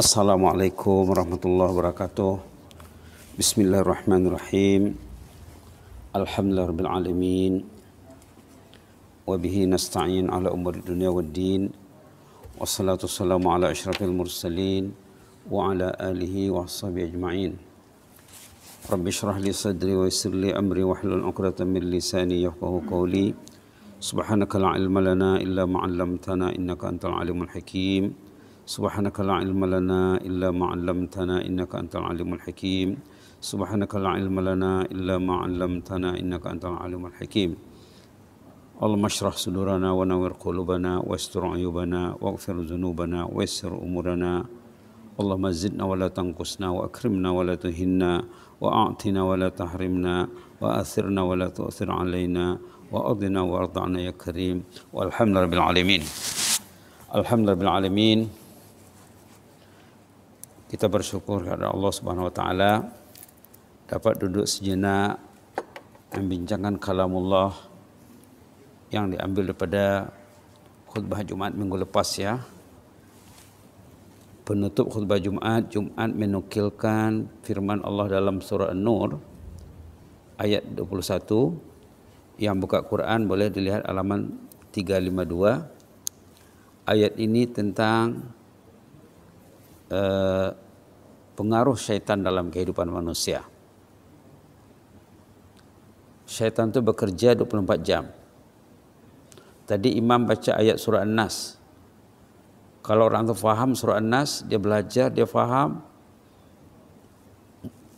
Assalamualaikum warahmatullahi wabarakatuh. Bismillahirrahmanirrahim. Alhamdulillahirabbil alamin. nasta'in ala Wassalatu wassalamu ala mursalin wa ala alihi wa sahbihi ajma'in. Rabbi li sadri wa li amri wa hlul min lisani qawli. Subhanaka la ilma lana illa innaka antal alimul hakim. سبحانك لا علم لنا إلا ما علمتنا إنك أنت العليم الحكيم سبحانك لا علم لنا إلا ما علمتنا إنك أنت العليم الحكيم اللهم اشرح صدورنا ونور قلوبنا واستر عيوبنا واغفر ذنوبنا ويسر أمورنا اللهم زدنا ولا تنقصنا وأكرمنا ولا تهنا وأعطنا ولا تحرمنا وأثرنا ولا تؤثر علينا وأرضنا وارضعنا يا كريم والحمد لله رب العالمين الحمد لله رب العالمين kita bersyukur kepada Allah Subhanahu wa taala dapat duduk sejenak membincangkan kalamullah yang diambil daripada khutbah Jumat minggu lepas ya. Penutup khutbah Jumat, Jumat menukilkan firman Allah dalam surah An-Nur ayat 21 yang buka Quran boleh dilihat halaman 352. Ayat ini tentang eh, pengaruh syaitan dalam kehidupan manusia. Syaitan itu bekerja 24 jam. Tadi imam baca ayat surah An-Nas. Kalau orang itu faham surah An-Nas, dia belajar, dia faham.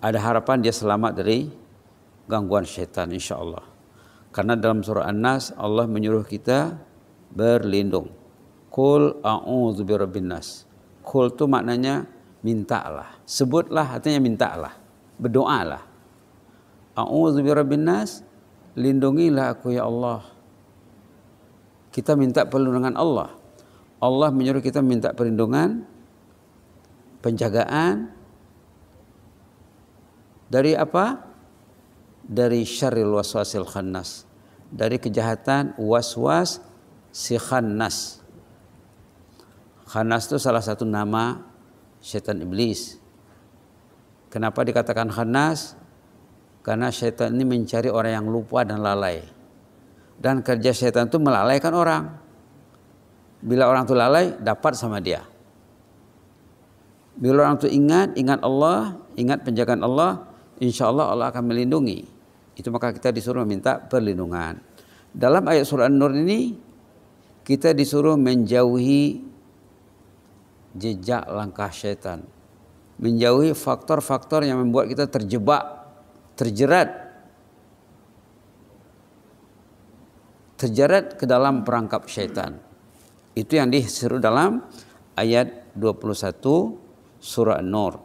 Ada harapan dia selamat dari gangguan syaitan insya Allah. Karena dalam surah An-Nas Allah menyuruh kita berlindung. Qul a'udzu birabbin nas. Kul itu maknanya mintalah. Sebutlah artinya mintalah. Berdoalah. A'udzu birabbin nas, lindungilah aku ya Allah. Kita minta perlindungan Allah. Allah menyuruh kita minta perlindungan, penjagaan dari apa? Dari syarril waswasil khannas. Dari kejahatan waswas si khannas. Khanas itu salah satu nama setan iblis. Kenapa dikatakan khanas? Karena setan ini mencari orang yang lupa dan lalai. Dan kerja setan itu melalaikan orang. Bila orang itu lalai, dapat sama dia. Bila orang itu ingat, ingat Allah, ingat penjagaan Allah, insya Allah Allah akan melindungi. Itu maka kita disuruh meminta perlindungan. Dalam ayat surah An-Nur ini, kita disuruh menjauhi jejak langkah setan. Menjauhi faktor-faktor yang membuat kita terjebak, terjerat. Terjerat ke dalam perangkap setan. Itu yang diseru dalam ayat 21 surah nur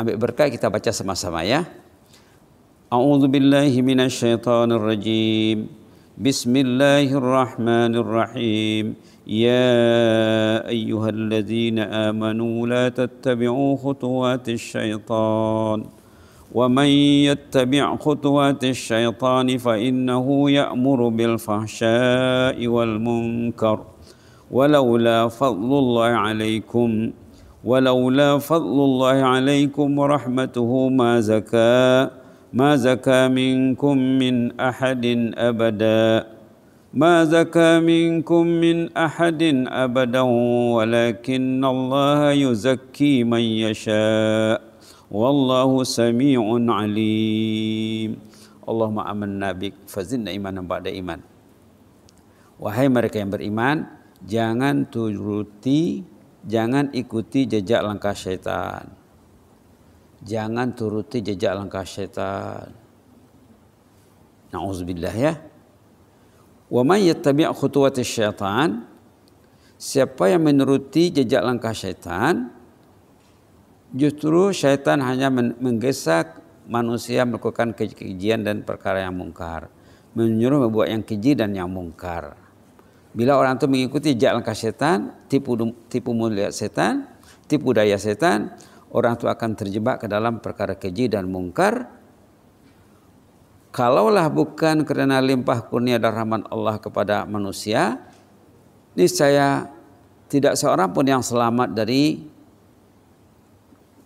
Ambil berkah kita baca sama-sama ya. A'udzu billahi minasy rajim. Bismillahirrahmanirrahim. Bismillahirrahmanirrahim. يا ايها الذين امنوا لا تتبعوا خطوات الشيطان ومن يتبع خطوات الشيطان فانه يامر بالفحشاء والمنكر ولولا فضل الله عليكم ولولا فضل الله عليكم ورحمته ما زكى ما زكى منكم من احد ابدا ما زكى منكم من أحد أبدا ولكن الله يزكي من يشاء والله سميع عليم اللهم آمنا بك فزدنا إيمانا بعد إيمان Wahai mereka yang beriman, jangan turuti, jangan ikuti jejak langkah setan, Jangan turuti jejak langkah setan. Nauzubillah ya. Wa may yattabi' khutuwatis syaitan siapa yang menuruti jejak langkah syaitan justru syaitan hanya menggesak manusia melakukan kekejian dan perkara yang mungkar menyuruh membuat yang keji dan yang mungkar bila orang itu mengikuti jejak langkah setan tipu tipu mulia setan tipu daya setan orang itu akan terjebak ke dalam perkara keji dan mungkar Kalaulah bukan karena limpah kurnia dan rahmat Allah kepada manusia, niscaya tidak seorang pun yang selamat dari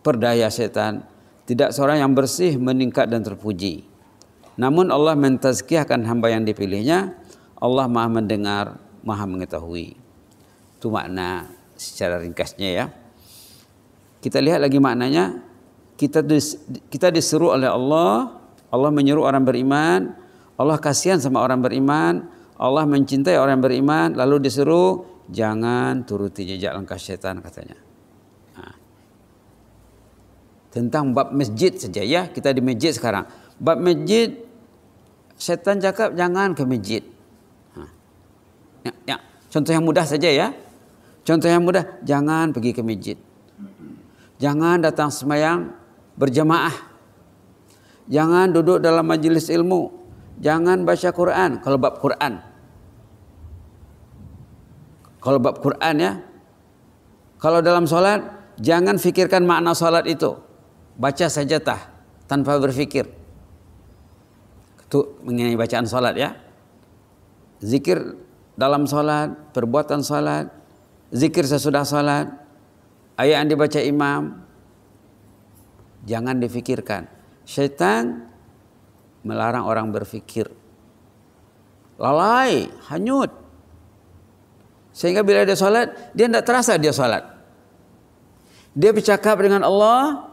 perdaya setan, tidak seorang yang bersih, meningkat dan terpuji. Namun Allah mentazkiyahkan hamba yang dipilihnya, Allah maha mendengar, maha mengetahui. Itu makna secara ringkasnya ya. Kita lihat lagi maknanya, kita kita disuruh oleh Allah Allah menyuruh orang beriman, Allah kasihan sama orang beriman, Allah mencintai orang beriman, lalu disuruh jangan turuti jejak langkah setan katanya. Nah. Tentang bab masjid saja ya, kita di masjid sekarang. Bab masjid, setan cakap jangan ke masjid. Nah. Ya, ya. Contoh yang mudah saja ya. Contoh yang mudah, jangan pergi ke masjid. Jangan datang semayang berjamaah Jangan duduk dalam majelis ilmu. Jangan baca Quran. Kalau bab Quran. Kalau bab Quran ya. Kalau dalam sholat, jangan fikirkan makna sholat itu. Baca saja tah, tanpa berfikir. Itu mengenai bacaan sholat ya. Zikir dalam sholat, perbuatan sholat, zikir sesudah sholat, ayat yang dibaca imam, jangan difikirkan. Syaitan melarang orang berpikir. Lalai, hanyut. Sehingga bila dia sholat, dia tidak terasa dia sholat. Dia bercakap dengan Allah,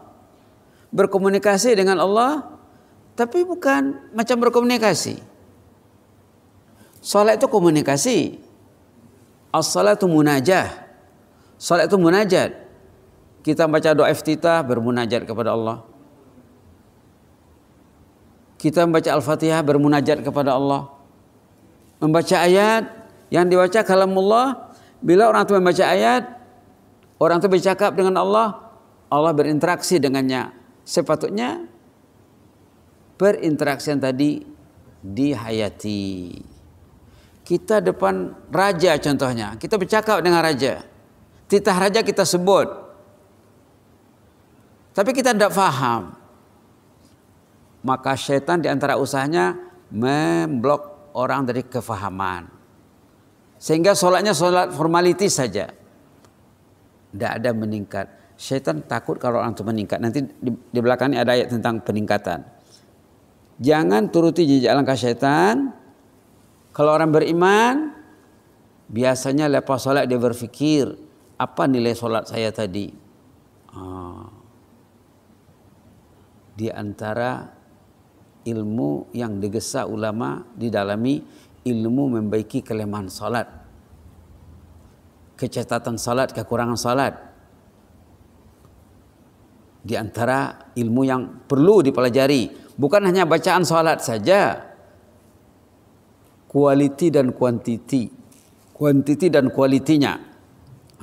berkomunikasi dengan Allah, tapi bukan macam berkomunikasi. Sholat itu komunikasi. as itu munajah. Sholat itu munajat. Kita baca doa iftitah bermunajat kepada Allah kita membaca Al-Fatihah bermunajat kepada Allah. Membaca ayat yang dibaca kalamullah bila orang itu membaca ayat orang itu bercakap dengan Allah, Allah berinteraksi dengannya. Sepatutnya berinteraksi yang tadi dihayati. Kita depan raja contohnya, kita bercakap dengan raja. Titah raja kita sebut. Tapi kita tidak faham. Maka setan di antara usahanya memblok orang dari kefahaman. Sehingga sholatnya sholat formalitis saja. Tidak ada meningkat. Setan takut kalau orang itu meningkat. Nanti di, di belakangnya ada ayat tentang peningkatan. Jangan turuti jejak langkah setan. Kalau orang beriman, biasanya lepas sholat dia berpikir, apa nilai sholat saya tadi? Oh. Di antara ilmu yang digesa ulama didalami ilmu membaiki kelemahan salat kecatatan salat kekurangan salat di antara ilmu yang perlu dipelajari bukan hanya bacaan salat saja kualiti dan kuantiti, kuantiti dan kualitinya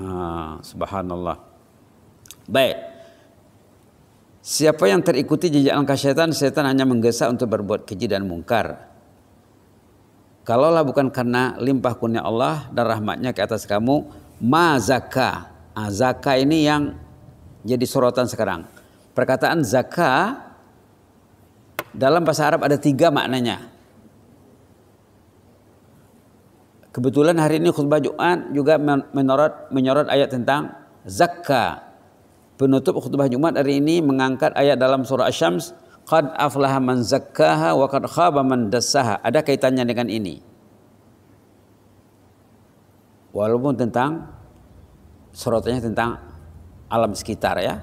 ah, subhanallah baik Siapa yang terikuti jejak langkah setan, setan hanya menggesa untuk berbuat keji dan mungkar. Kalaulah bukan karena limpah kurnia Allah dan rahmatnya ke atas kamu, mazaka. Nah, zaka ini yang jadi sorotan sekarang. Perkataan zaka dalam bahasa Arab ada tiga maknanya. Kebetulan hari ini khutbah Jumat juga menyorot, menyorot ayat tentang zakka Penutup khutbah Jumat hari ini mengangkat ayat dalam surah Asy-Syams, "Qad aflaha man zakkaha wa qad khaba man dassaha." Ada kaitannya dengan ini. Walaupun tentang suratnya tentang alam sekitar ya.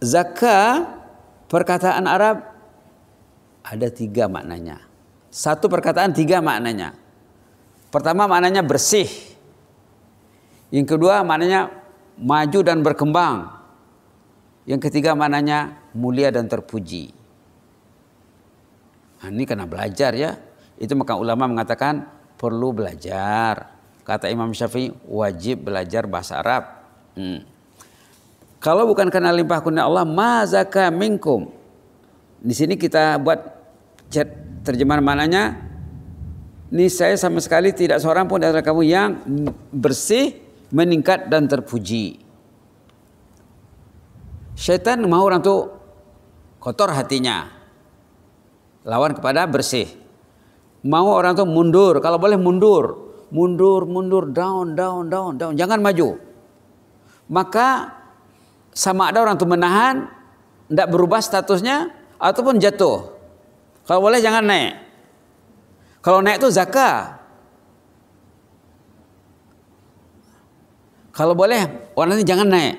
Zakah perkataan Arab ada tiga maknanya. Satu perkataan tiga maknanya. Pertama maknanya bersih. Yang kedua maknanya maju dan berkembang. Yang ketiga mananya mulia dan terpuji. Nah, ini karena belajar ya. Itu maka ulama mengatakan perlu belajar. Kata Imam Syafi'i wajib belajar bahasa Arab. Hmm. Kalau bukan karena limpah kurnia Allah, mazaka minkum. Di sini kita buat chat terjemahan mananya. Ini saya sama sekali tidak seorang pun dari kamu yang bersih meningkat dan terpuji. Syaitan mau orang tuh kotor hatinya. Lawan kepada bersih. Mau orang tuh mundur, kalau boleh mundur. Mundur, mundur, down, down, down, down. Jangan maju. Maka sama ada orang tuh menahan, tidak berubah statusnya, ataupun jatuh. Kalau boleh jangan naik. Kalau naik itu zakah, Kalau boleh, orang ini jangan naik.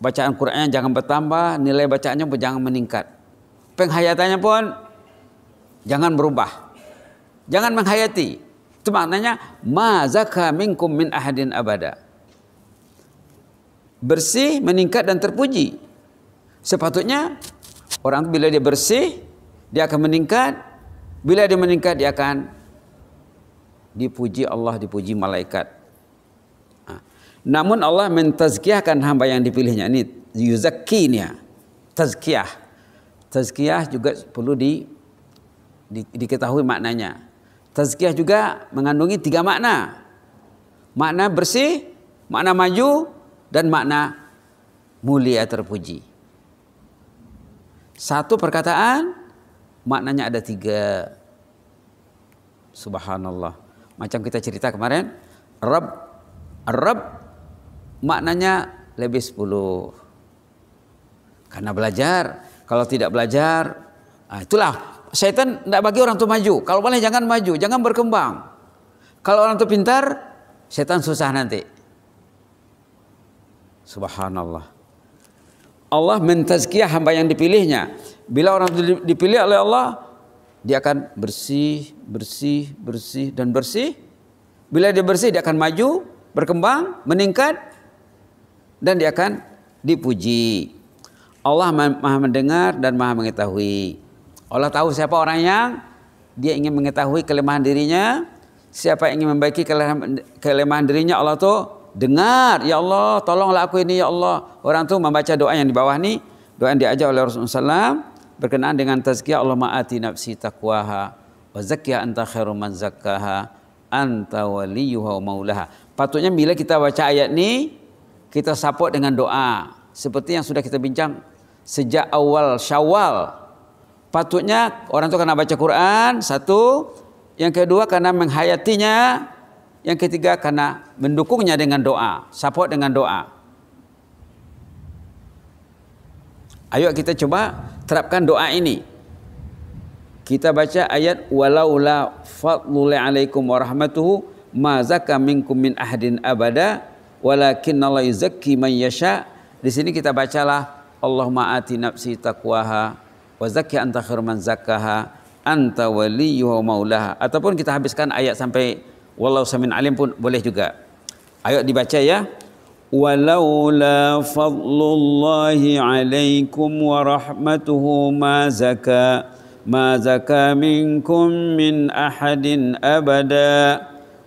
Bacaan Qur'annya jangan bertambah, nilai bacaannya pun jangan meningkat. Penghayatannya pun jangan berubah. Jangan menghayati. Itu maknanya, ma zaka minkum min ahadin abada. Bersih, meningkat dan terpuji. Sepatutnya, orang itu bila dia bersih, dia akan meningkat. Bila dia meningkat, dia akan dipuji Allah, dipuji malaikat. Namun Allah mentazkiyahkan hamba yang dipilihnya. Ini yuzakinya. Tazkiyah. Tazkiyah juga perlu di, di, diketahui maknanya. Tazkiyah juga mengandungi tiga makna. Makna bersih, makna maju, dan makna mulia terpuji. Satu perkataan maknanya ada tiga. Subhanallah. Macam kita cerita kemarin, Rabb Rabb maknanya lebih 10. Karena belajar, kalau tidak belajar, nah itulah setan tidak bagi orang itu maju. Kalau boleh jangan maju, jangan berkembang. Kalau orang itu pintar, setan susah nanti. Subhanallah. Allah mentazkiyah hamba yang dipilihnya. Bila orang itu dipilih oleh Allah, dia akan bersih, bersih, bersih, dan bersih. Bila dia bersih, dia akan maju, berkembang, meningkat, dan dia akan dipuji. Allah Maha mendengar dan Maha mengetahui. Allah tahu siapa orang yang dia ingin mengetahui kelemahan dirinya, siapa yang ingin membaiki kelemahan, kelemahan dirinya Allah tuh dengar, ya Allah, tolonglah aku ini ya Allah. Orang tuh membaca doa yang di bawah nih, doa yang diajak oleh Rasulullah SAW berkenaan dengan tazkiyah Allah ma'ati nafsi taqwaha wa zakkiha anta khairu man zakkaha anta waliyuha wa maulaha. Patutnya bila kita baca ayat ini kita support dengan doa. Seperti yang sudah kita bincang sejak awal Syawal. Patutnya orang itu karena baca Quran, satu. Yang kedua karena menghayatinya. Yang ketiga karena mendukungnya dengan doa, support dengan doa. Ayo kita coba terapkan doa ini. Kita baca ayat walaula fadlul alaikum warahmatuhu ma zaka minkum min abada walakin Allah yuzakki man yasha. Di sini kita bacalah Allahumma ati nafsi taqwaha wa zakki anta khirman zakkaha anta waliyuha maulaha ataupun kita habiskan ayat sampai wallahu samin alim pun boleh juga. Ayo dibaca ya. ولولا فضل الله عليكم ورحمته ما زكى ما زكى منكم min أحد abada.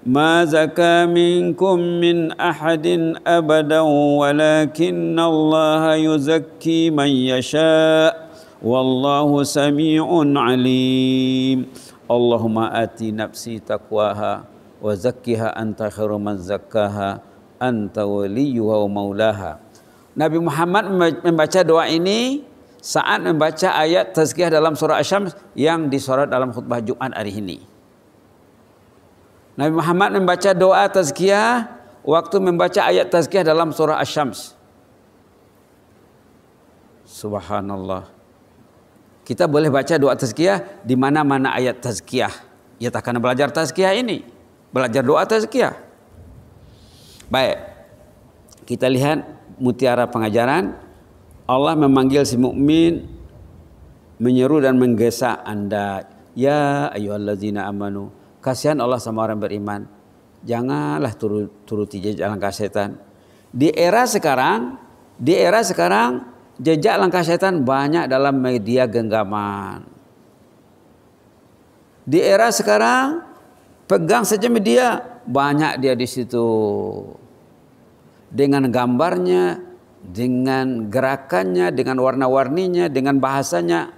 ما زكى منكم من أحد أبدا ولكن الله يزكي من يشاء والله سميع عليم اللهم آتي نفسي تقواها وزكها أنت خير من زكاها أنت وليها ومولاها Nabi Muhammad membaca doa ini saat membaca ayat tazkiyah dalam surah Asy-Syams yang disurat dalam khutbah Jumat hari ini. Nabi Muhammad membaca doa tazkiyah waktu membaca ayat tazkiyah dalam surah Asy-Syams. Subhanallah. Kita boleh baca doa tazkiyah di mana-mana ayat tazkiyah. Ya tak akan belajar tazkiyah ini. Belajar doa tazkiyah. Baik. Kita lihat mutiara pengajaran. Allah memanggil si mukmin menyeru dan menggesa Anda. Ya zina amanu Kasihan Allah sama orang beriman. Janganlah turut, turuti jejak langkah setan. Di era sekarang, di era sekarang jejak langkah setan banyak dalam media genggaman. Di era sekarang pegang saja media banyak dia di situ dengan gambarnya, dengan gerakannya, dengan warna-warninya, dengan bahasanya.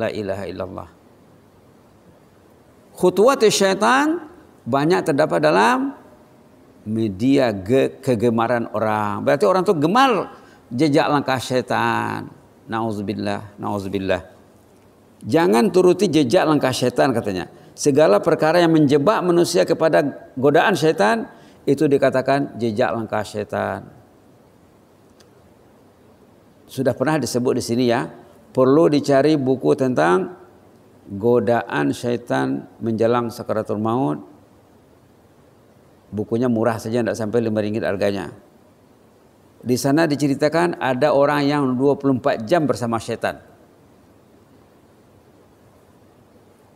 La ilaha illallah khutuwat syaitan banyak terdapat dalam media ge kegemaran orang. Berarti orang itu gemar jejak langkah syaitan. Nauzubillah, nauzubillah. Jangan turuti jejak langkah syaitan katanya. Segala perkara yang menjebak manusia kepada godaan syaitan itu dikatakan jejak langkah syaitan. Sudah pernah disebut di sini ya. Perlu dicari buku tentang godaan syaitan menjelang sakaratul maut bukunya murah saja tidak sampai lima ringgit harganya di sana diceritakan ada orang yang 24 jam bersama syaitan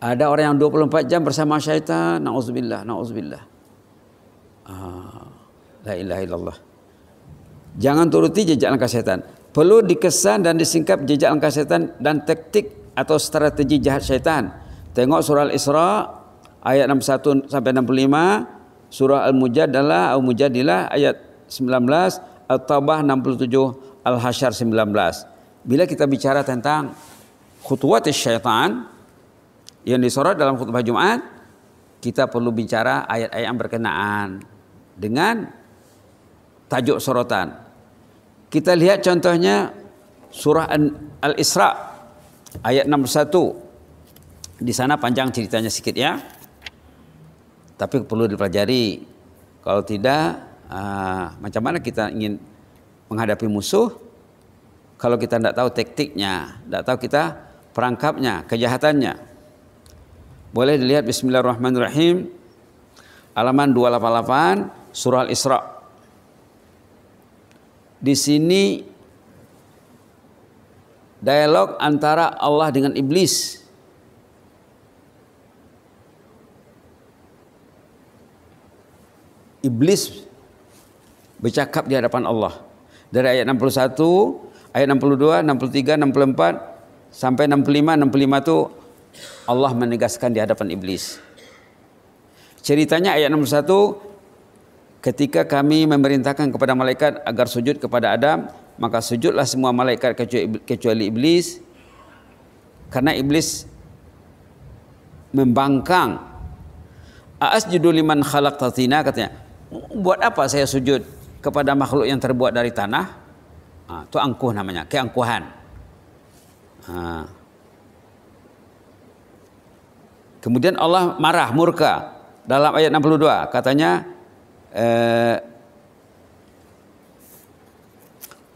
ada orang yang 24 jam bersama syaitan na'udzubillah na'udzubillah ah, la ilaha illallah jangan turuti jejak langkah syaitan perlu dikesan dan disingkap jejak langkah syaitan dan taktik atau strategi jahat syaitan. Tengok surah Al-Isra ayat 61 sampai 65, surah Al-Mujadalah al Mujadilah ayat 19, At-Tabah 67, Al-Hasyr 19. Bila kita bicara tentang khutuwat syaitan yang disorot dalam khutbah Jumat, kita perlu bicara ayat-ayat yang berkenaan dengan tajuk sorotan. Kita lihat contohnya surah Al-Isra ayat 61. Di sana panjang ceritanya sedikit ya. Tapi perlu dipelajari. Kalau tidak, uh, macam mana kita ingin menghadapi musuh? Kalau kita tidak tahu taktiknya, tidak tahu kita perangkapnya, kejahatannya. Boleh dilihat Bismillahirrahmanirrahim. Alaman 288 surah Al-Isra. Di sini dialog antara Allah dengan iblis. Iblis bercakap di hadapan Allah. Dari ayat 61, ayat 62, 63, 64 sampai 65, 65 itu Allah menegaskan di hadapan iblis. Ceritanya ayat 61 ketika kami memerintahkan kepada malaikat agar sujud kepada Adam, maka sujudlah semua malaikat kecuali iblis karena iblis membangkang asjudu liman khalaqta tina katanya buat apa saya sujud kepada makhluk yang terbuat dari tanah ah ha, itu angkuh namanya keangkuhan ha. kemudian Allah marah murka dalam ayat 62 katanya eh,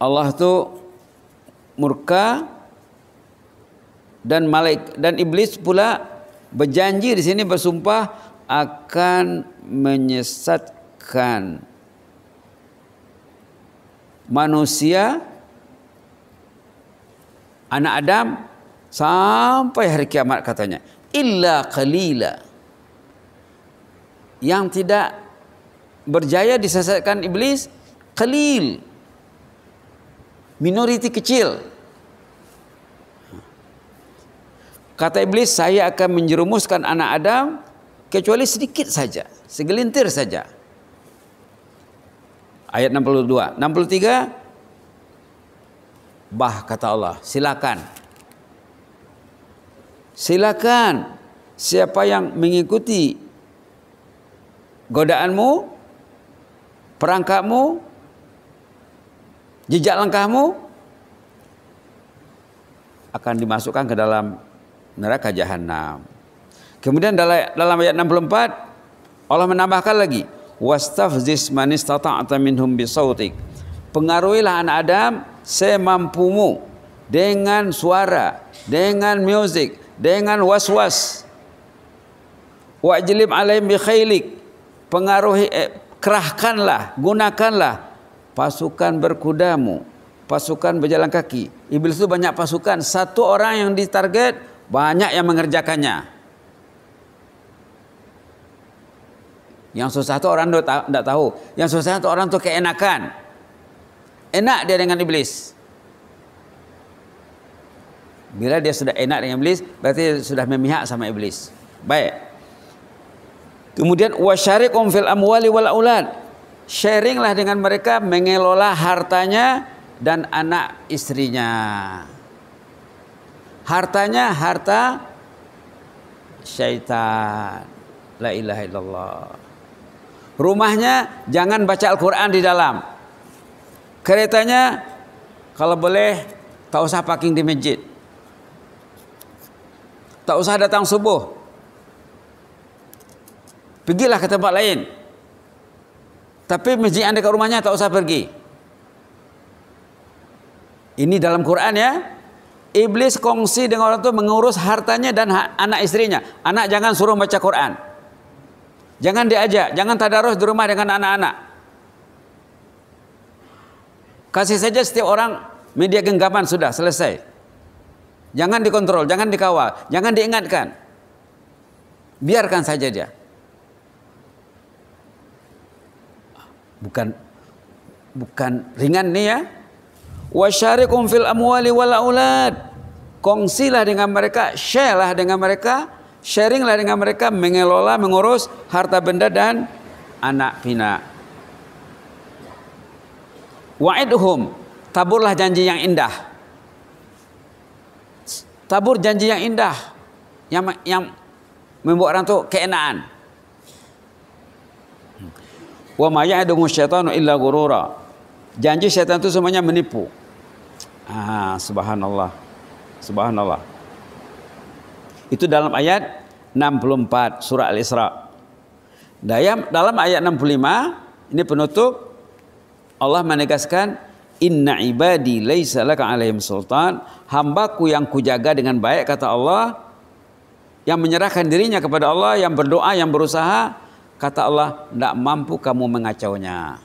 Allah tu murka dan malaik dan iblis pula berjanji di sini bersumpah akan menyesatkan manusia anak Adam sampai hari kiamat katanya illa qalila yang tidak berjaya disesatkan iblis qalil minoriti kecil. Kata iblis, saya akan menjerumuskan anak Adam kecuali sedikit saja, segelintir saja. Ayat 62, 63 Bah kata Allah, silakan. Silakan siapa yang mengikuti godaanmu, perangkapmu, Jejak langkahmu akan dimasukkan ke dalam neraka jahanam. Kemudian dalam ayat 64 Allah menambahkan lagi wastafzis man istata'ta minhum bisautik. Pengaruhilah anak Adam semampumu dengan suara, dengan musik, dengan was-was. Wajlib alaihim bi khailik. Pengaruhi eh, kerahkanlah, gunakanlah pasukan berkudamu, pasukan berjalan kaki. Iblis itu banyak pasukan, satu orang yang ditarget, banyak yang mengerjakannya. Yang susah itu orang tidak tahu. Yang susah itu orang tuh keenakan. Enak dia dengan iblis. Bila dia sudah enak dengan iblis, berarti sudah memihak sama iblis. Baik. Kemudian wasyarikum fil amwali wal aulad sharinglah dengan mereka mengelola hartanya dan anak istrinya. Hartanya harta syaitan. La ilaha illallah. Rumahnya jangan baca Al-Quran di dalam. Keretanya kalau boleh tak usah parking di masjid. Tak usah datang subuh. Pergilah ke tempat lain. Tapi masjid Anda ke rumahnya tak usah pergi. Ini dalam Quran ya. Iblis kongsi dengan orang itu mengurus hartanya dan anak istrinya. Anak jangan suruh baca Quran. Jangan diajak, jangan tadarus di rumah dengan anak-anak. Kasih saja setiap orang media genggaman sudah selesai. Jangan dikontrol, jangan dikawal, jangan diingatkan. Biarkan saja dia. bukan bukan ringan nih ya wasyarikum fil amwali wal aulad kongsilah dengan mereka sharelah dengan mereka sharinglah dengan mereka mengelola mengurus harta benda dan anak pina wa'idhum taburlah janji yang indah tabur janji yang indah yang yang membuat orang tuh keenaan Wa ma ya'dumu syaitanu illa gurura. Janji setan itu semuanya menipu. Ah, subhanallah. Subhanallah. Itu dalam ayat 64 surah Al-Isra. Dalam ayat 65 ini penutup Allah menegaskan inna ibadi laisa laka alaihim sultan hambaku yang kujaga dengan baik kata Allah yang menyerahkan dirinya kepada Allah yang berdoa yang berusaha Kata Allah, tidak mampu kamu mengacaunya.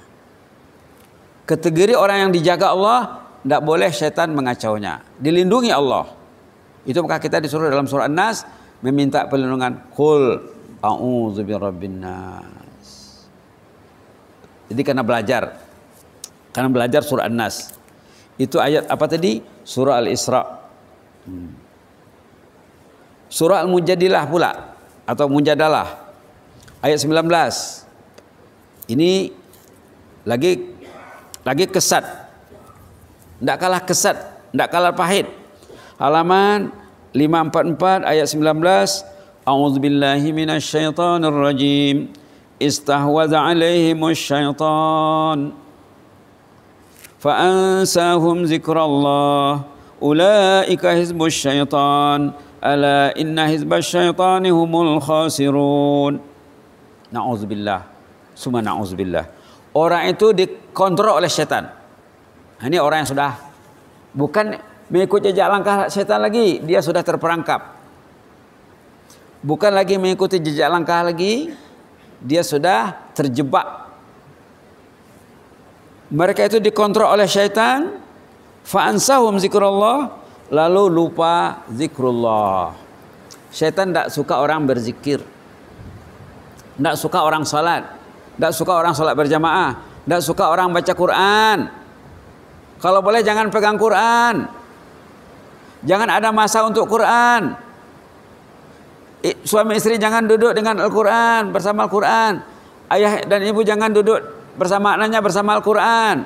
Kategori orang yang dijaga Allah, tidak boleh setan mengacaunya. Dilindungi Allah. Itu maka kita disuruh dalam surah An-Nas meminta perlindungan. Kul Jadi karena belajar. Karena belajar surah An-Nas. Itu ayat apa tadi? Surah Al-Isra. Hmm. Surah Al-Mujadilah pula atau Mujadalah. ayat 19 ini lagi lagi kesat tidak kalah kesat tidak kalah pahit halaman 544 ayat 19 A'udzubillahi minasyaitonir rajim istahwadza alaihimus syaitan فأنساهم ذكر الله أولئك حزب الشيطان ألا إن حزب الشيطان هم khasirun. Nauzubillah. Suma nauzubillah. Orang itu dikontrol oleh setan. Nah, ini orang yang sudah bukan mengikuti jejak langkah setan lagi, dia sudah terperangkap. Bukan lagi mengikuti jejak langkah lagi, dia sudah terjebak. Mereka itu dikontrol oleh syaitan. Fa'ansahum zikrullah. Lalu lupa zikrullah. Syaitan tidak suka orang berzikir. Tidak suka orang salat. Tidak suka orang salat berjamaah. Tidak suka orang baca Quran. Kalau boleh jangan pegang Quran. Jangan ada masa untuk Quran. Suami istri jangan duduk dengan Al-Quran, bersama Al-Quran. Ayah dan ibu jangan duduk bersama anaknya bersama Al-Quran.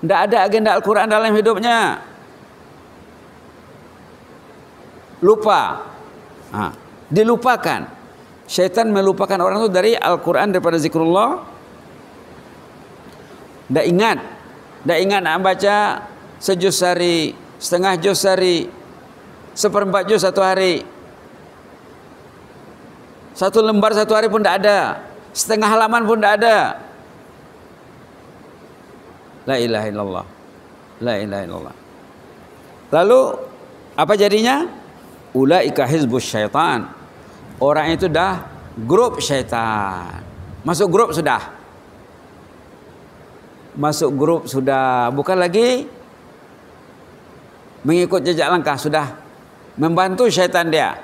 Tidak ada agenda Al-Quran dalam hidupnya. Lupa. Nah, dilupakan. Syaitan melupakan orang itu dari Al-Quran daripada zikrullah. Dah ingat. Dah ingat nak baca sejus sehari, setengah jus sehari, seperempat jus satu hari. Satu lembar satu hari pun tidak ada. Setengah halaman pun tidak ada. La ilaha illallah. La ilaha illallah. Lalu apa jadinya? Ulaika hizbus syaitan. Orang itu dah grup syaitan. Masuk grup sudah. Masuk grup sudah. Bukan lagi mengikut jejak langkah sudah. Membantu syaitan dia.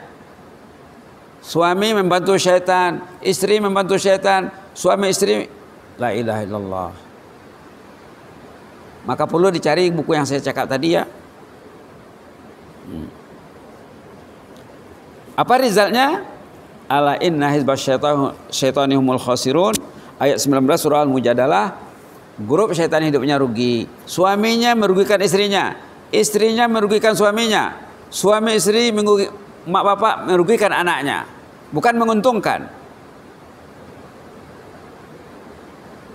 Suami membantu syaitan, istri membantu syaitan, suami istri la ilaha illallah. Maka perlu dicari buku yang saya cakap tadi ya. Hmm. Apa resultnya? ala inna hizbasyaitanihumul khasirun ayat 19 surah al-mujadalah grup syaitan hidupnya rugi suaminya merugikan istrinya istrinya merugikan suaminya suami istri merugi, mak bapak merugikan anaknya bukan menguntungkan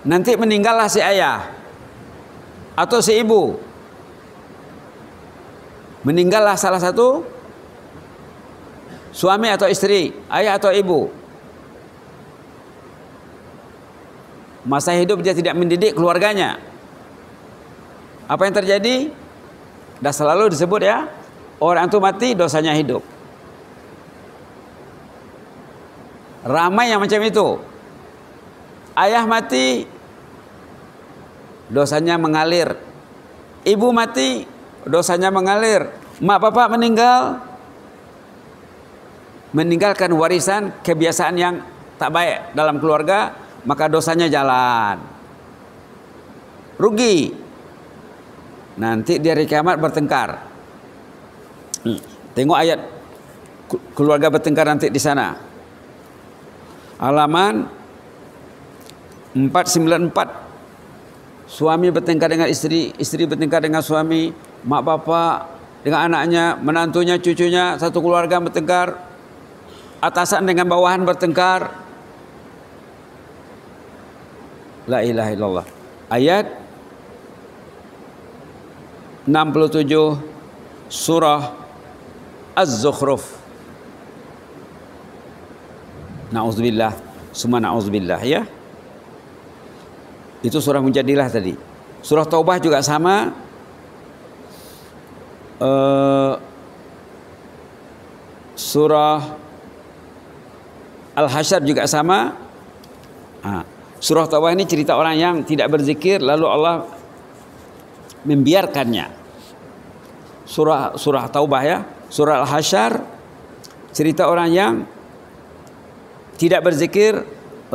nanti meninggallah si ayah atau si ibu meninggallah salah satu Suami atau istri, ayah atau ibu. Masa hidup dia tidak mendidik keluarganya. Apa yang terjadi? Dah selalu disebut ya, orang itu mati dosanya hidup. Ramai yang macam itu. Ayah mati dosanya mengalir. Ibu mati dosanya mengalir. Mak bapak meninggal meninggalkan warisan kebiasaan yang tak baik dalam keluarga, maka dosanya jalan. Rugi. Nanti dia hari kiamat bertengkar. Hmm. Tengok ayat keluarga bertengkar nanti di sana. alaman 494 suami bertengkar dengan istri, istri bertengkar dengan suami, mak bapak dengan anaknya, menantunya, cucunya, satu keluarga bertengkar, atasan dengan bawahan bertengkar. La ilaha illallah. Ayat 67 surah Az-Zukhruf. Nauzubillah, semua nauzubillah ya. Itu surah Mujadilah tadi. Surah Taubah juga sama. Uh, surah Al-Hasyr juga sama. Nah, surah Tawbah ini cerita orang yang tidak berzikir lalu Allah membiarkannya. Surah surah Taubah ya, surah Al-Hasyr cerita orang yang tidak berzikir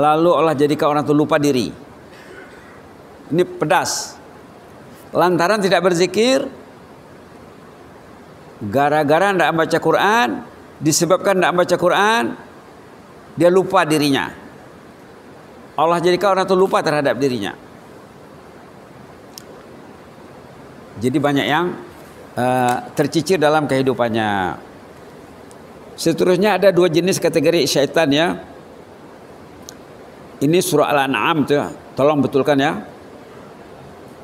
lalu Allah jadikan orang itu lupa diri. Ini pedas. Lantaran tidak berzikir gara-gara tidak membaca Quran disebabkan tidak membaca Quran dia lupa dirinya. Allah jadikan orang itu lupa terhadap dirinya. Jadi banyak yang uh, tercicir dalam kehidupannya. Seterusnya ada dua jenis kategori syaitan ya. Ini surah Al-An'am tuh. Tolong betulkan ya.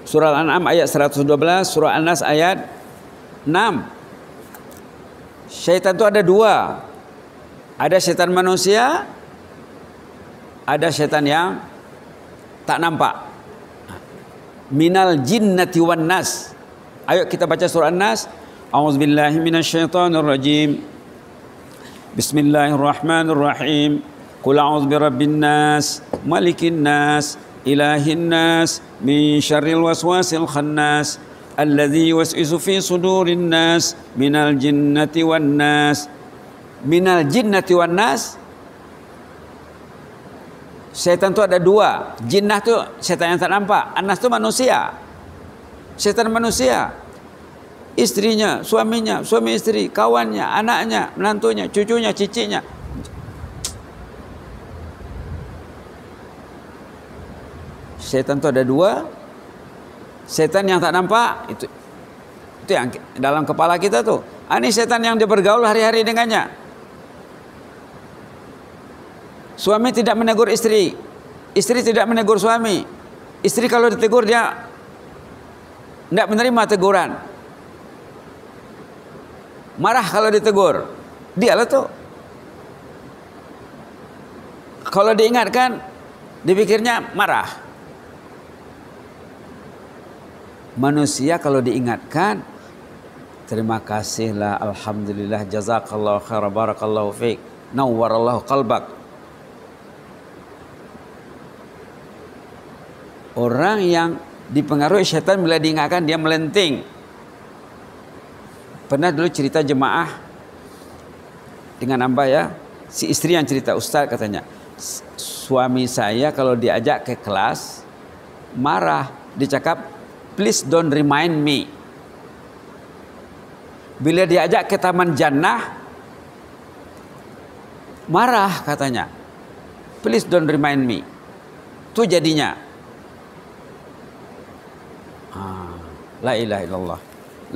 Surah Al-An'am ayat 112, surah An-Nas ayat 6. Syaitan itu ada dua. Ada setan manusia, ada setan yang tak nampak. Minal jinnati wan nas. Ayo kita baca surah An-Nas. A'udzubillahi minasyaitonirrajim. Bismillahirrahmanirrahim. Qul a'udzu birabbin nas, malikin nas, ilahin nas, min syarril waswasil khannas. الذي يوسوس في صدور الناس من wal nas. minal jinnati wan nas setan itu ada dua jinnah itu setan yang tak nampak anas itu manusia setan manusia istrinya suaminya suami istri kawannya anaknya menantunya cucunya cicinya setan itu ada dua setan yang tak nampak itu itu yang dalam kepala kita tuh ah, ini setan yang dia bergaul hari-hari dengannya Suami tidak menegur istri. Istri tidak menegur suami. Istri kalau ditegur dia tidak menerima teguran. Marah kalau ditegur. Dialah tuh. Kalau diingatkan, dipikirnya marah. Manusia kalau diingatkan, terima kasihlah, alhamdulillah, jazakallah khair, barakallahu fiik, nawwarallahu qalbak. Orang yang dipengaruhi setan bila diingatkan dia melenting. Pernah dulu cerita jemaah dengan hamba ya, si istri yang cerita Ustaz katanya, suami saya kalau diajak ke kelas marah, dicakap please don't remind me. Bila diajak ke taman jannah marah katanya. Please don't remind me. Itu jadinya Ha. La ilaha illallah.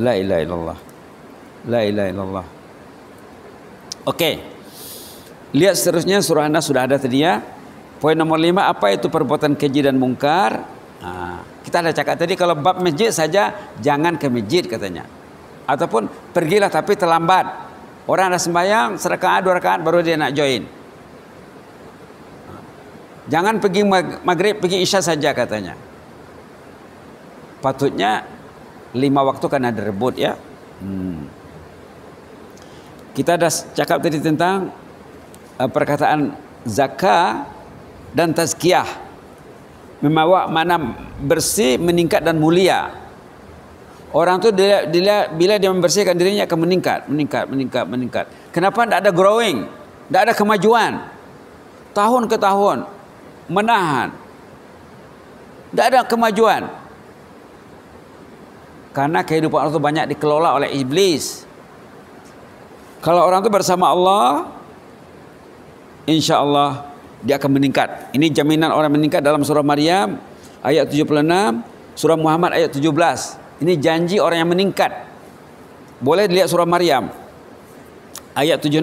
La ilaha illallah. La ilaha illallah. Lihat seterusnya surah An-Nas sudah ada tadi ya. Poin nomor lima apa itu perbuatan keji dan mungkar? Nah, kita ada cakap tadi kalau bab masjid saja jangan ke masjid katanya. Ataupun pergilah tapi terlambat. Orang ada sembahyang serakaat dua rakaat baru dia nak join. Jangan pergi maghrib pergi isya saja katanya. patutnya lima waktu kan ada rebut ya. Hmm. Kita dah cakap tadi tentang uh, perkataan zakah dan tazkiyah. memawak mana bersih, meningkat dan mulia. Orang tu dia, dia, bila dia membersihkan dirinya akan meningkat, meningkat, meningkat, meningkat. Kenapa tidak ada growing? Tidak ada kemajuan. Tahun ke tahun menahan. Tidak ada kemajuan. Karena kehidupan orang itu banyak dikelola oleh iblis. Kalau orang itu bersama Allah, insya Allah dia akan meningkat. Ini jaminan orang meningkat dalam surah Maryam ayat 76, surah Muhammad ayat 17. Ini janji orang yang meningkat. Boleh dilihat surah Maryam ayat 76.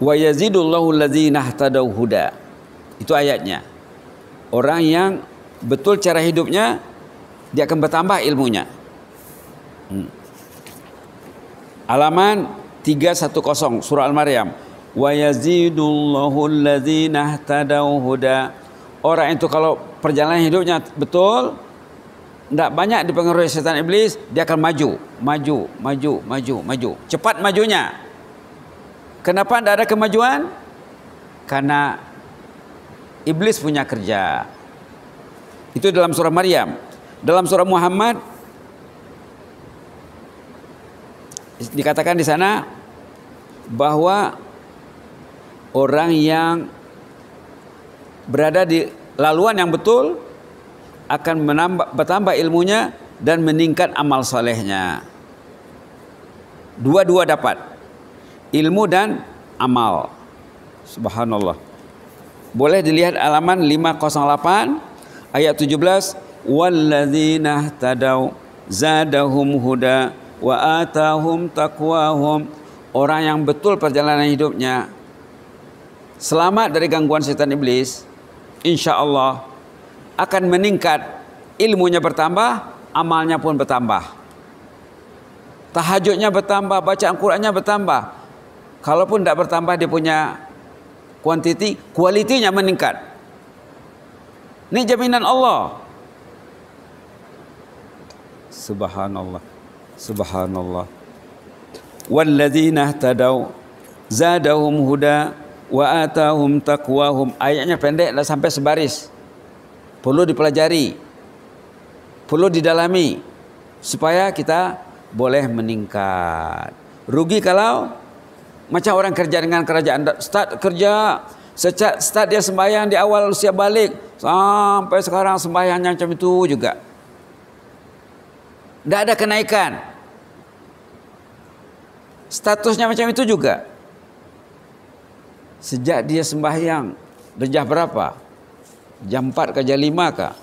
Wa yazidullahu allazina ihtadaw huda. Itu ayatnya. Orang yang betul cara hidupnya, dia akan bertambah ilmunya. Hmm. Alaman 310 surah Al-Maryam. Wa yazidullahu alladzina ihtadaw huda. Orang itu kalau perjalanan hidupnya betul, tidak banyak dipengaruhi setan iblis, dia akan maju, maju, maju, maju, maju. Cepat majunya. Kenapa tidak ada kemajuan? Karena iblis punya kerja. Itu dalam surah Maryam. Dalam surah Muhammad dikatakan di sana bahwa orang yang berada di laluan yang betul akan menambah bertambah ilmunya dan meningkat amal solehnya. Dua-dua dapat ilmu dan amal. Subhanallah. Boleh dilihat alaman 508 Ayat 17 walladzina tadau zadahum huda wa atahum taqwahum orang yang betul perjalanan hidupnya selamat dari gangguan setan iblis insya Allah akan meningkat ilmunya bertambah amalnya pun bertambah tahajudnya bertambah bacaan Qurannya bertambah kalaupun tidak bertambah dia punya kuantiti kualitinya meningkat Ini jaminan Allah. Subhanallah. Subhanallah. Walladzina tadau zadahum huda wa atahum taqwahum. Ayatnya pendek dah sampai sebaris. Perlu dipelajari. Perlu didalami. Supaya kita boleh meningkat. Rugi kalau macam orang kerja dengan kerajaan. Start kerja. Start dia sembahyang di awal usia balik. Sampai sekarang sembahyangnya macam itu juga. Tidak ada kenaikan. Statusnya macam itu juga. Sejak dia sembahyang, rejah berapa? Jam 4 ke jam 5 kah?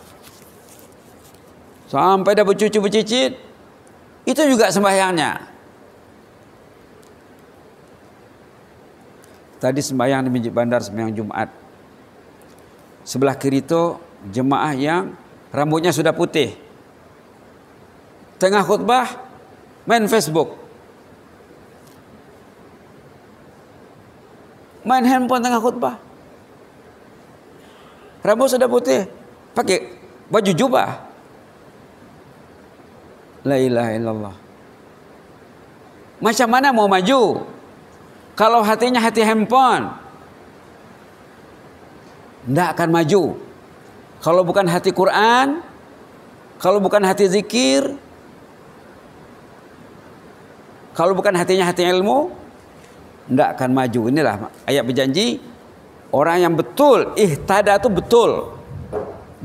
Sampai dah bercucu bercicit, itu juga sembahyangnya. Tadi sembahyang di masjid bandar sembahyang Jumat Sebelah kiri itu jemaah yang rambutnya sudah putih. Tengah khutbah main Facebook. Main handphone tengah khutbah. Rambut sudah putih. Pakai baju jubah. La ilaha illallah. Macam mana mau maju? Kalau hatinya hati handphone tidak akan maju. Kalau bukan hati Quran, kalau bukan hati zikir, kalau bukan hatinya hati ilmu, tidak akan maju. Inilah ayat berjanji orang yang betul ihtada itu betul,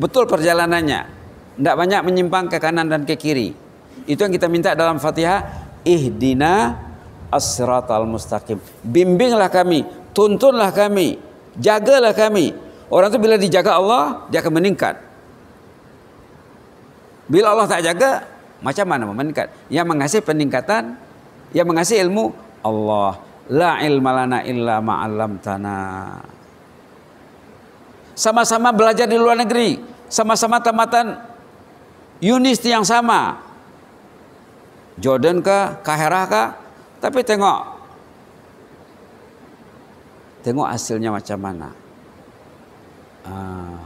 betul perjalanannya, tidak banyak menyimpang ke kanan dan ke kiri. Itu yang kita minta dalam Fatihah. Ihdina asratal mustaqim. Bimbinglah kami, tuntunlah kami, jagalah kami Orang itu bila dijaga Allah, dia akan meningkat. Bila Allah tak jaga, macam mana meningkat? Yang mengasih peningkatan, yang mengasih ilmu Allah. La ilma lana illa ma'alam tanah. Sama-sama belajar di luar negeri. Sama-sama tamatan universiti yang sama. Jordan kah, Kahera kah? Tapi tengok. Tengok hasilnya macam mana. Ah.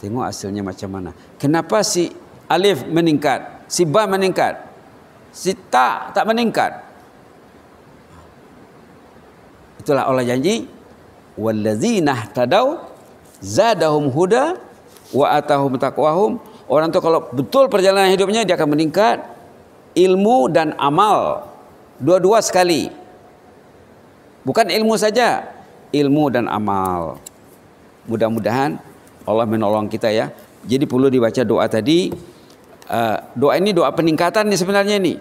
Tengok hasilnya macam mana. Kenapa si alif meningkat, si ba meningkat, si ta tak meningkat? Itulah Allah janji wallazina tadau zadahum huda wa atahum taqwahum. Orang itu kalau betul perjalanan hidupnya dia akan meningkat ilmu dan amal dua-dua sekali. Bukan ilmu saja, ilmu dan amal. Mudah-mudahan Allah menolong kita ya. Jadi perlu dibaca doa tadi. Uh, doa ini doa peningkatan nih sebenarnya ini.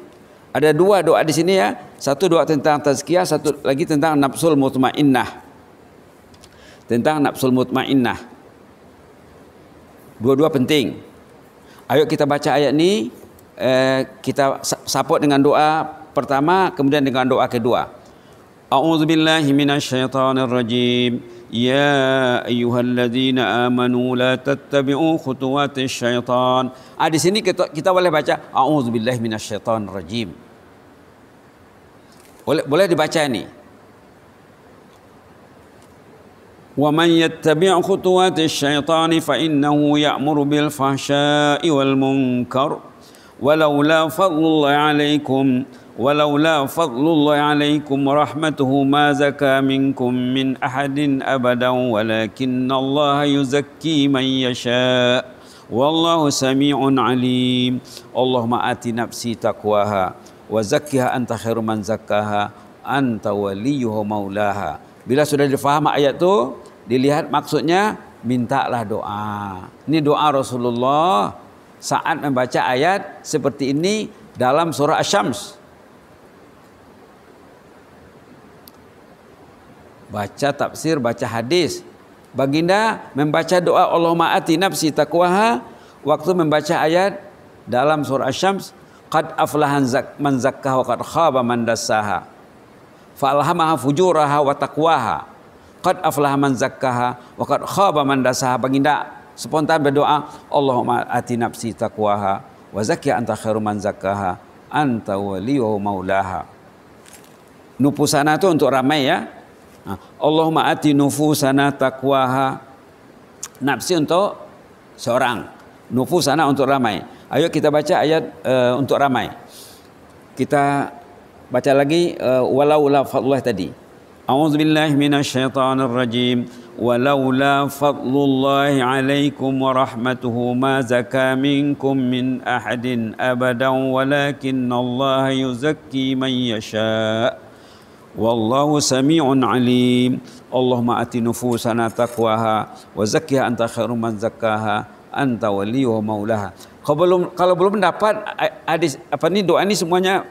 Ada dua doa di sini ya. Satu doa tentang tazkiyah, satu lagi tentang nafsul mutmainnah. Tentang nafsul mutmainnah. Dua-dua penting. Ayo kita baca ayat ini. Eh, kita support dengan doa pertama, kemudian dengan doa kedua. A'udzubillahiminasyaitonirrajim. يا ايها الذين امنوا لا تتبعوا خطوات الشيطان Ada di sini kita, kita boleh baca من الشيطان الرجيم. boleh boleh dibaca ni. wa man yattabi' khutuwat asyaitani fa innahu ya'muru bil fahsya'i الله munkar walaula fadlullahi alaikum wa rahmatuhu ma zaka minkum min ahadin abadan walakinallaha yuzakki man yasha wallahu sami'un alim Allahumma ati nafsi taqwaha wa zakkiha anta khairu man anta waliyuha bila sudah difaham ayat itu dilihat maksudnya mintalah doa ini doa Rasulullah saat membaca ayat seperti ini dalam surah Asy-Syams baca tafsir, baca hadis. Baginda membaca doa Allahumma ati nafsi taqwaha waktu membaca ayat dalam surah Asy-Syams qad aflahan zak man zakkaha wa qad khaba man dassaha fa alhamaha fujuraha wa taqwaha qad aflaha man zakkaha wa qad khaba man dassaha baginda spontan berdoa Allahumma ati nafsi taqwaha wa zakki anta khairu man zakkaha anta waliyuhu maulaha nupusana itu untuk ramai ya Ha. Allahumma ati nufusana takwaha nafsi untuk seorang nufusana untuk ramai ayo kita baca ayat uh, untuk ramai kita baca lagi uh, eh, walaula fadlullah tadi auzubillahi minasyaitonirrajim walaula fadlullah alaikum wa rahmatuhu ma zaka minkum min ahadin abadan Allah yuzakki man yasha' Wallahu sami'un alim. Allahumma ati nufusana taqwaha wa zakkiha anta khairu man zakkaha anta waliyuha maulaha. Kalau belum kalau belum dapat hadis apa ini doa ini semuanya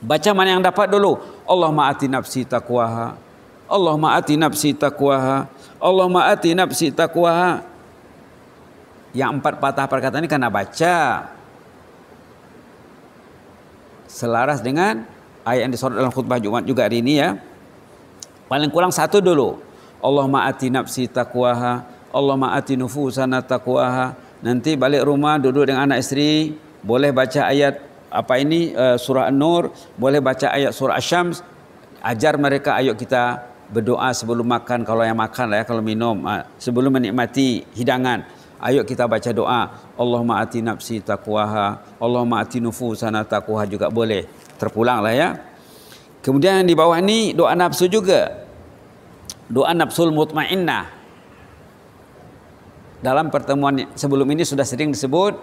baca mana yang dapat dulu. Allahumma ati nafsi taqwaha. Allahumma ati nafsi taqwaha. Allahumma ati nafsi taqwaha. Yang empat patah perkataan ini karena baca selaras dengan ayat yang disorot dalam khutbah Jumat juga hari ini ya. Paling kurang satu dulu. Allahumma ati nafsi taqwaha. Allah ma'ati nufusana taqwaha. Nanti balik rumah duduk dengan anak istri. Boleh baca ayat apa ini eh, surah An-Nur. Boleh baca ayat surah Asyams. Ajar mereka ayo kita berdoa sebelum makan. Kalau yang makan lah ya kalau minum. Ah, sebelum menikmati hidangan. Ayo kita baca doa. Allahumma ati nafsi taqwaha. Allah ma'ati nufusana taqwaha juga boleh terpulang lah ya. Kemudian di bawah ni doa nafsu juga. Doa nafsul mutmainnah. Dalam pertemuan sebelum ini sudah sering disebut.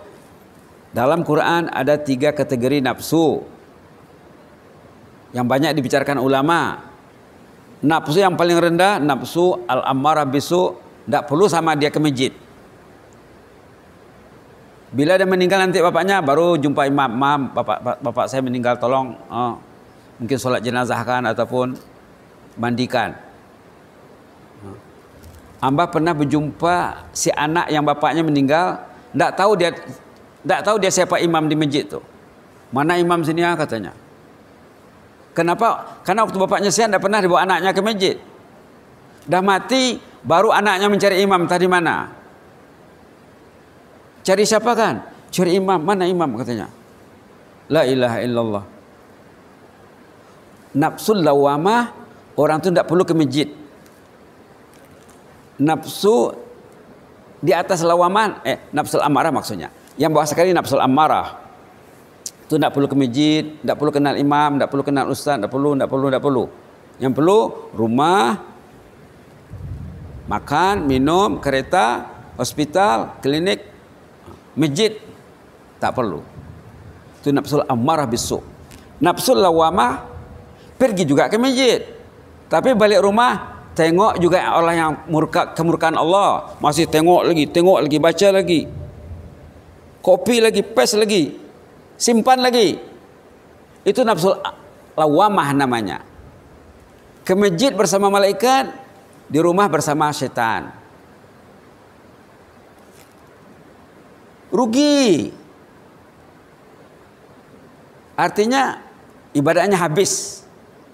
Dalam Quran ada tiga kategori nafsu. Yang banyak dibicarakan ulama. Nafsu yang paling rendah. Nafsu al-ammarah bisu. Tidak perlu sama dia ke masjid. Bila dia meninggal nanti bapaknya baru jumpa imam, "Mam, bapak bapak saya meninggal, tolong oh, mungkin solat jenazahkan ataupun mandikan." Eh. Ambah pernah berjumpa si anak yang bapaknya meninggal, Tak tahu dia tak tahu dia siapa imam di masjid tu. Mana imam sini ah katanya. Kenapa? Karena waktu bapaknya sehat tak pernah dibawa anaknya ke masjid. Dah mati baru anaknya mencari imam tadi mana? Cari siapa kan? Cari imam. Mana imam katanya? La ilaha illallah. Nafsul lawamah. Orang tu tidak perlu ke masjid. Nafsu di atas lawaman. Eh, nafsul amarah maksudnya. Yang bawah sekali nafsul amarah. Itu tidak perlu ke masjid. Tidak perlu kenal imam. Tidak perlu kenal ustaz. Tidak perlu, tidak perlu, tidak perlu. Yang perlu rumah. Makan, minum, kereta, hospital, klinik, Masjid tak perlu. Itu nafsul amarah besok. Nafsul lawamah pergi juga ke masjid. Tapi balik rumah tengok juga Allah yang murka kemurkaan Allah. Masih tengok lagi, tengok lagi, baca lagi. Kopi lagi, pes lagi. Simpan lagi. Itu nafsul lawamah namanya. Ke masjid bersama malaikat, di rumah bersama setan. rugi. Artinya ibadahnya habis,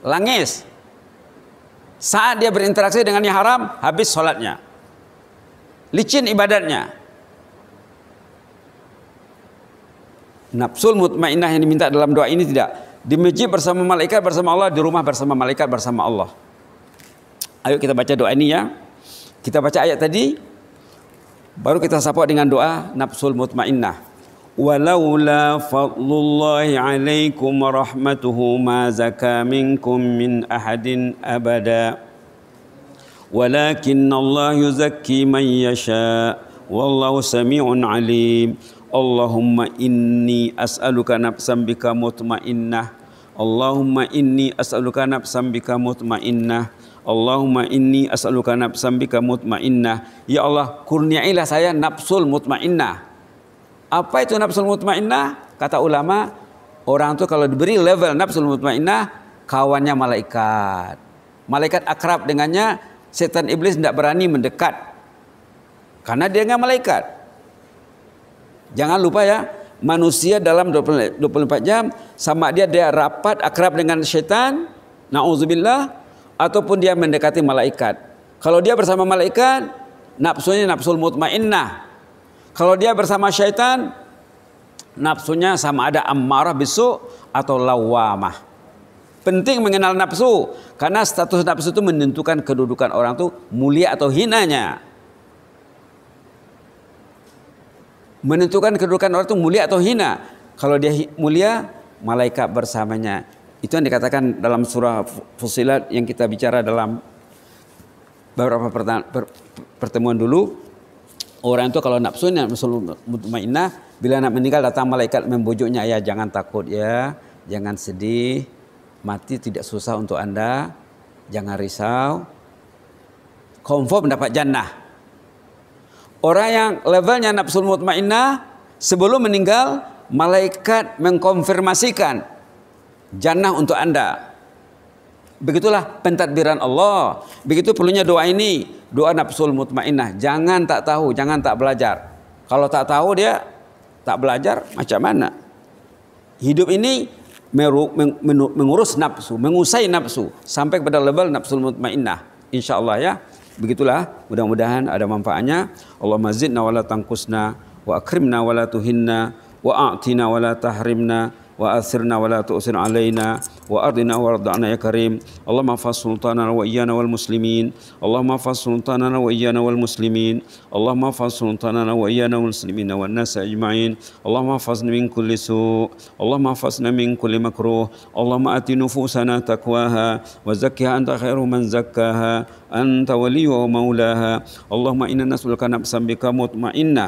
langis. Saat dia berinteraksi dengan yang haram, habis sholatnya. Licin ibadatnya. Nafsul mutmainah yang diminta dalam doa ini tidak. Di masjid bersama malaikat bersama Allah, di rumah bersama malaikat bersama Allah. Ayo kita baca doa ini ya. Kita baca ayat tadi. Baru kita sapa dengan doa nafsul mutmainnah. Walaula fadlullahi alaikum wa rahmatuhu ma zaka minkum min ahadin abada. Walakin Allah yuzakki man yasha. Wallahu sami'un alim. Allahumma inni as'aluka nafsan bika mutmainnah. Allahumma inni as'aluka nafsan bika mutmainnah. Allahumma inni as'aluka nafsan bika mutmainnah. Ya Allah, kurniailah saya nafsul mutmainnah. Apa itu nafsul mutmainnah? Kata ulama, orang itu kalau diberi level nafsul mutmainnah, kawannya malaikat. Malaikat akrab dengannya, setan iblis tidak berani mendekat. Karena dia nggak malaikat. Jangan lupa ya, manusia dalam 24 jam sama dia dia rapat akrab dengan setan. Nauzubillah ataupun dia mendekati malaikat. Kalau dia bersama malaikat, nafsunya nafsul mutmainnah. Kalau dia bersama syaitan, nafsunya sama ada ammarah bisu atau lawamah. Penting mengenal nafsu karena status nafsu itu menentukan kedudukan orang itu mulia atau hinanya. Menentukan kedudukan orang itu mulia atau hina. Kalau dia mulia, malaikat bersamanya. Itu yang dikatakan dalam surah Fusilat yang kita bicara dalam beberapa pertemuan dulu. Orang itu kalau nafsu mutmainnah, bila anak meninggal datang malaikat membujuknya, ya jangan takut ya, jangan sedih, mati tidak susah untuk Anda, jangan risau. Confirm mendapat jannah. Orang yang levelnya nafsu mutmainnah sebelum meninggal malaikat mengkonfirmasikan jannah untuk Anda. Begitulah pentadbiran Allah. Begitu perlunya doa ini, doa nafsul mutmainnah. Jangan tak tahu, jangan tak belajar. Kalau tak tahu dia tak belajar macam mana? Hidup ini mengurus nafsu, mengusai nafsu sampai kepada level nafsul mutmainnah. Insya Allah ya. Begitulah, mudah-mudahan ada manfaatnya. Allah mazidna wala tangkusna wa akrimna wala tuhinna wa a'tina wala tahrimna وآثرنا ولا تؤثر علينا وأرضنا وأرضنا يا كريم اللهم احفظ سلطاننا وإيانا والمسلمين اللهم احفظ سلطاننا وإيانا والمسلمين اللهم احفظ سلطاننا وإيانا والمسلمين والناس أجمعين اللهم احفظنا من كل سوء اللهم احفظنا من كل مكروه اللهم آت نفوسنا تقواها وزكها أنت خير من زكاها أنت ولي ومولاها اللهم إنا نسألك نفسا بك مطمئنة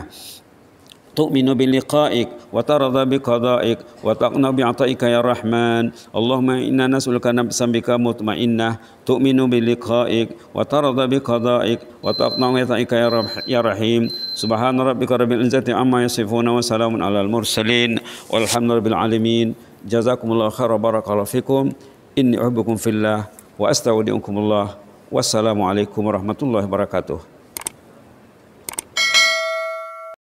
تؤمن بلقائك وترضى بقضائك وتقنى بعطائك يا رحمن اللهم إنا نسألك نفسا بك مطمئنة تؤمن بلقائك وترضى بقضائك وتقنى بعطائك يا, يا رحيم سبحان ربك رب العزة عما يصفون وسلام على المرسلين والحمد لله العالمين جزاكم الله خيرا وبارك الله فيكم إني أحبكم في الله وأستودعكم الله والسلام عليكم ورحمة الله وبركاته